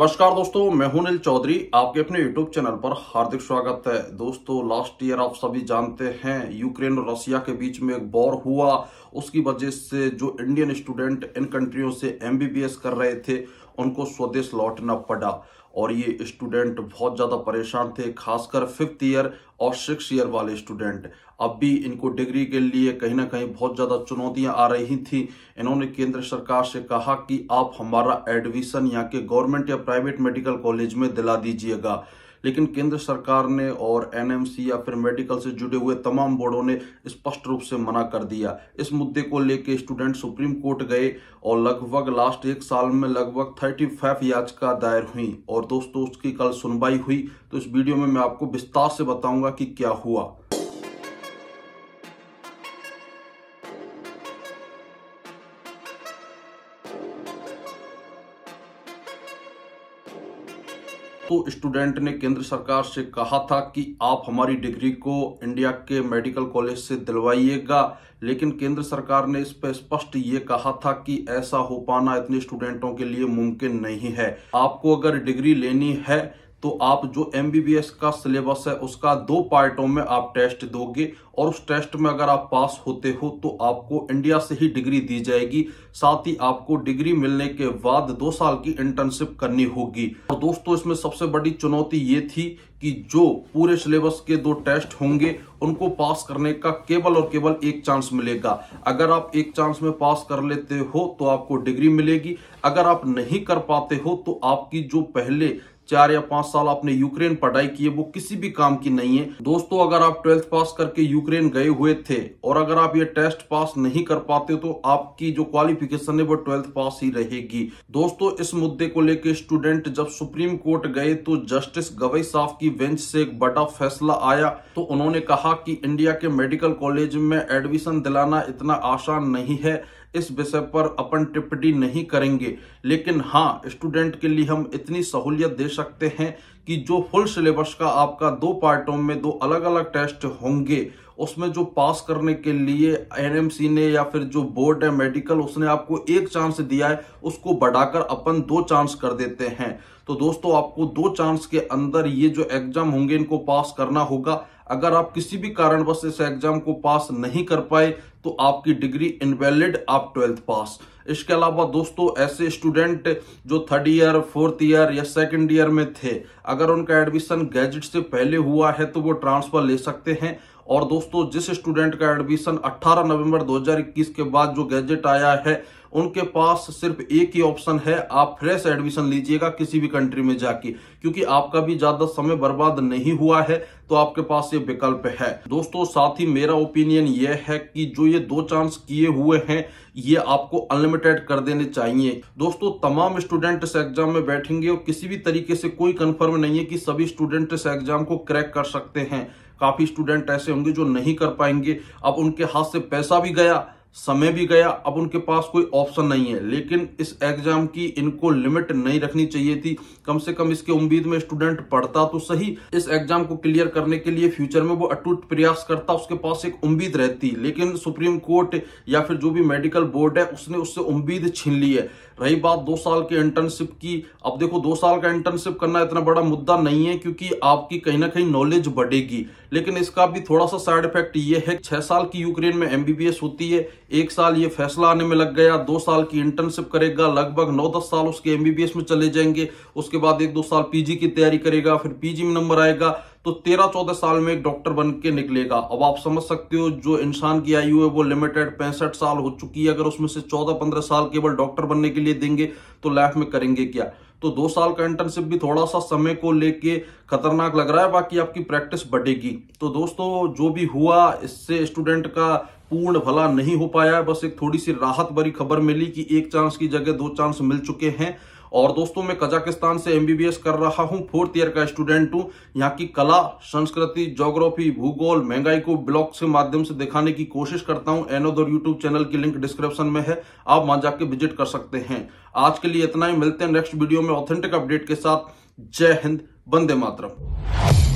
नमस्कार दोस्तों मैं हूं नील चौधरी आपके अपने यूट्यूब चैनल पर हार्दिक स्वागत है दोस्तों लास्ट ईयर आप सभी जानते हैं यूक्रेन और रशिया के बीच में एक बॉर हुआ उसकी वजह से जो इंडियन स्टूडेंट इन कंट्रियों से एमबीबीएस कर रहे थे उनको स्वदेश लौटना पड़ा और ये स्टूडेंट बहुत ज़्यादा परेशान थे खासकर फिफ्थ ईयर और सिक्स ईयर वाले स्टूडेंट अब भी इनको डिग्री के लिए कहीं ना कहीं बहुत ज़्यादा चुनौतियां आ रही थी इन्होंने केंद्र सरकार से कहा कि आप हमारा एडमिशन यहाँ के गवर्नमेंट या प्राइवेट मेडिकल कॉलेज में दिला दीजिएगा लेकिन केंद्र सरकार ने और एनएमसी या फिर मेडिकल से जुड़े हुए तमाम बोर्डों ने स्पष्ट रूप से मना कर दिया इस मुद्दे को लेकर स्टूडेंट सुप्रीम कोर्ट गए और लगभग लास्ट एक साल में लगभग थर्टी फाइव याचिका दायर हुई और दोस्तों उसकी कल सुनवाई हुई तो इस वीडियो में मैं आपको विस्तार से बताऊंगा कि क्या हुआ तो स्टूडेंट ने केंद्र सरकार से कहा था कि आप हमारी डिग्री को इंडिया के मेडिकल कॉलेज से दिलवाइएगा लेकिन केंद्र सरकार ने इस पर स्पष्ट ये कहा था कि ऐसा हो पाना इतने स्टूडेंटों के लिए मुमकिन नहीं है आपको अगर डिग्री लेनी है तो आप जो एम का सिलेबस है उसका दो पार्टों में आप टेस्ट दोगे और उस टेस्ट में अगर आप पास होते हो तो आपको इंडिया से ही डिग्री दी जाएगी साथ ही आपको डिग्री मिलने के बाद दो साल की इंटर्नशिप करनी होगी और दोस्तों इसमें सबसे बड़ी चुनौती ये थी कि जो पूरे सिलेबस के दो टेस्ट होंगे उनको पास करने का केवल और केवल एक चांस मिलेगा अगर आप एक चांस में पास कर लेते हो तो आपको डिग्री मिलेगी अगर आप नहीं कर पाते हो तो आपकी जो पहले चार या पांच साल आपने यूक्रेन पढ़ाई की है वो किसी भी काम की नहीं है दोस्तों अगर आप ट्वेल्थ पास करके यूक्रेन गए हुए थे और अगर आप ये टेस्ट पास नहीं कर पाते तो आपकी जो क्वालिफिकेशन है वो ट्वेल्थ पास ही रहेगी दोस्तों इस मुद्दे को लेकर स्टूडेंट जब सुप्रीम कोर्ट गए तो जस्टिस गवई साहब की बेंच से एक बड़ा फैसला आया तो उन्होंने कहा कि इंडिया के मेडिकल कॉलेज में एडमिशन दिलाना इतना आसान नहीं है इस विषय पर अपन टिप्पणी नहीं करेंगे लेकिन हाँ स्टूडेंट के लिए हम इतनी सहूलियत दे सकते हैं कि जो फुल सिलेबस का आपका दो पार्टों में दो अलग अलग टेस्ट होंगे उसमें जो पास करने के लिए एनएमसी ने या फिर जो बोर्ड है मेडिकल उसने आपको एक चांस दिया है उसको बढ़ाकर अपन दो चांस कर देते हैं तो दोस्तों आपको दो चांस के अंदर ये जो एग्जाम होंगे इनको पास करना होगा अगर आप किसी भी कारणवश इस एग्जाम को पास नहीं कर पाए तो आपकी डिग्री इनवैलिड आप ट्वेल्थ पास इसके अलावा दोस्तों ऐसे स्टूडेंट जो थर्ड ईयर फोर्थ ईयर या सेकंड ईयर में थे अगर उनका एडमिशन गैजेट से पहले हुआ है तो वो ट्रांसफर ले सकते हैं और दोस्तों जिस स्टूडेंट का एडमिशन 18 नवंबर 2021 के बाद जो गैजेट आया है उनके पास सिर्फ एक ही ऑप्शन है आप फ्रेश एडमिशन लीजिएगा किसी भी कंट्री में जाके क्योंकि आपका भी ज्यादा समय बर्बाद नहीं हुआ है तो आपके पास ये विकल्प है दोस्तों साथ ही मेरा ओपिनियन ये है कि जो ये दो चांस किए हुए हैं ये आपको अनलिमिटेड कर देने चाहिए दोस्तों तमाम स्टूडेंट इस एग्जाम में बैठेंगे और किसी भी तरीके से कोई कंफर्म नहीं है कि सभी स्टूडेंट इस एग्जाम को क्रैक कर सकते हैं काफी स्टूडेंट ऐसे होंगे जो नहीं कर पाएंगे अब उनके हाथ से पैसा भी गया समय भी गया अब उनके पास कोई ऑप्शन नहीं है लेकिन इस एग्जाम की इनको लिमिट नहीं रखनी चाहिए थी कम से कम इसके उम्मीद में स्टूडेंट पढ़ता तो सही इस एग्जाम को क्लियर करने के लिए फ्यूचर में वो अटूट प्रयास करता उसके पास एक उम्मीद रहती लेकिन सुप्रीम कोर्ट या फिर जो भी मेडिकल बोर्ड है उसने उससे उम्मीद छीन ली है रही बात दो साल के इंटर्नशिप की अब देखो दो साल का इंटर्नशिप करना इतना बड़ा मुद्दा नहीं है क्योंकि आपकी कहीं ना कहीं नॉलेज बढ़ेगी लेकिन इसका भी थोड़ा सा साइड इफेक्ट ये है छह साल की यूक्रेन में एमबीबीएस होती है एक साल ये फैसला आने में लग गया दो साल की इंटर्नशिप करेगा लगभग नौ दस साल उसके एमबीबीएस में चले जाएंगे उसके बाद एक दो साल पीजी की तैयारी करेगा फिर पीजी में नंबर आएगा तो तेरह चौदह साल में एक डॉक्टर बन के निकलेगा अब आप समझ सकते हो जो इंसान की आयु है वो लिमिटेड पैंसठ साल हो चुकी है अगर उसमें से चौदह पंद्रह साल केवल डॉक्टर बनने के लिए देंगे तो लाइफ में करेंगे क्या तो दो साल का इंटर्नशिप भी थोड़ा सा समय को लेके खतरनाक लग रहा है बाकी आपकी प्रैक्टिस बढ़ेगी तो दोस्तों जो भी हुआ इससे स्टूडेंट का पूर्ण भला नहीं हो पाया है बस एक थोड़ी सी राहत भरी खबर मिली कि एक चांस की जगह दो चांस मिल चुके हैं और दोस्तों मैं कजाकिस्तान से एमबीबीएस कर रहा हूं फोर्थ ईयर का स्टूडेंट हूं यहाँ की कला संस्कृति जोग्राफी भूगोल महंगाई को ब्लॉग के माध्यम से दिखाने की कोशिश करता हूं एनोदर यूट्यूब चैनल की लिंक डिस्क्रिप्शन में है आप वहां जाके विजिट कर सकते हैं आज के लिए इतना ही मिलते हैं नेक्स्ट वीडियो में ऑथेंटिक अपडेट के साथ जय हिंद वंदे मातरम